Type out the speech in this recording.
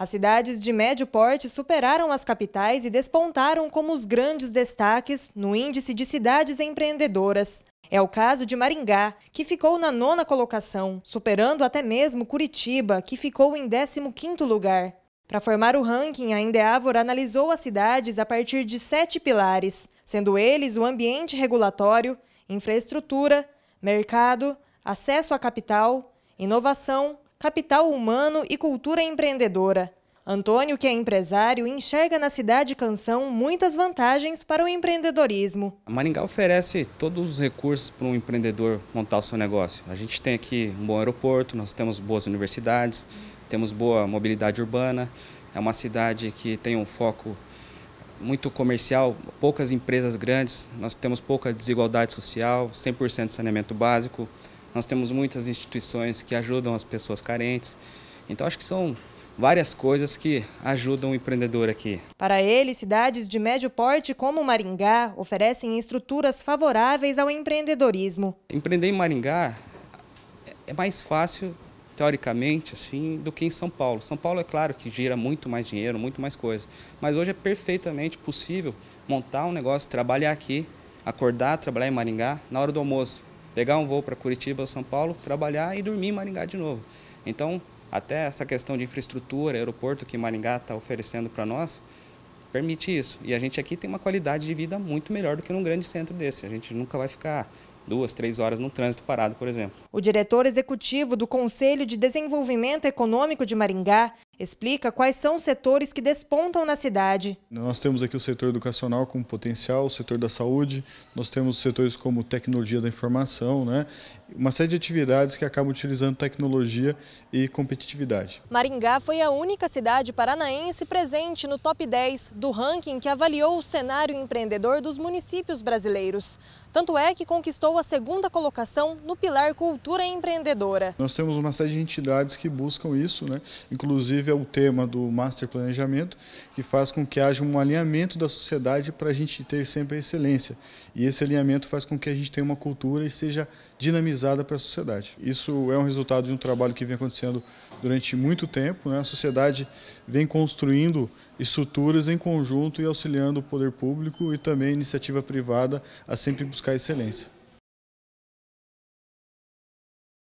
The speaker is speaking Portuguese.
As cidades de médio porte superaram as capitais e despontaram como os grandes destaques no índice de cidades empreendedoras. É o caso de Maringá, que ficou na nona colocação, superando até mesmo Curitiba, que ficou em 15º lugar. Para formar o ranking, a Endeavor analisou as cidades a partir de sete pilares, sendo eles o ambiente regulatório, infraestrutura, mercado, acesso à capital, inovação, capital humano e cultura empreendedora. Antônio, que é empresário, enxerga na cidade Canção muitas vantagens para o empreendedorismo. A Maringá oferece todos os recursos para um empreendedor montar o seu negócio. A gente tem aqui um bom aeroporto, nós temos boas universidades, temos boa mobilidade urbana. É uma cidade que tem um foco muito comercial, poucas empresas grandes, nós temos pouca desigualdade social, 100% saneamento básico, nós temos muitas instituições que ajudam as pessoas carentes. Então, acho que são várias coisas que ajudam o empreendedor aqui. Para ele, cidades de médio porte como Maringá oferecem estruturas favoráveis ao empreendedorismo. Empreender em Maringá é mais fácil, teoricamente, assim, do que em São Paulo. São Paulo é claro que gira muito mais dinheiro, muito mais coisa, mas hoje é perfeitamente possível montar um negócio, trabalhar aqui, acordar, trabalhar em Maringá na hora do almoço pegar um voo para Curitiba, São Paulo, trabalhar e dormir em Maringá de novo. Então, até essa questão de infraestrutura, aeroporto que Maringá está oferecendo para nós, permite isso. E a gente aqui tem uma qualidade de vida muito melhor do que num grande centro desse. A gente nunca vai ficar duas, três horas no trânsito parado, por exemplo. O diretor executivo do Conselho de Desenvolvimento Econômico de Maringá explica quais são os setores que despontam na cidade. Nós temos aqui o setor educacional com potencial, o setor da saúde, nós temos setores como tecnologia da informação, né? uma série de atividades que acabam utilizando tecnologia e competitividade. Maringá foi a única cidade paranaense presente no top 10 do ranking que avaliou o cenário empreendedor dos municípios brasileiros. Tanto é que conquistou a segunda colocação no pilar Cultura Empreendedora. Nós temos uma série de entidades que buscam isso, né? inclusive inclusive é o tema do Master Planejamento, que faz com que haja um alinhamento da sociedade para a gente ter sempre a excelência. E esse alinhamento faz com que a gente tenha uma cultura e seja dinamizada para a sociedade. Isso é um resultado de um trabalho que vem acontecendo durante muito tempo. Né? A sociedade vem construindo estruturas em conjunto e auxiliando o poder público e também a iniciativa privada a sempre buscar excelência.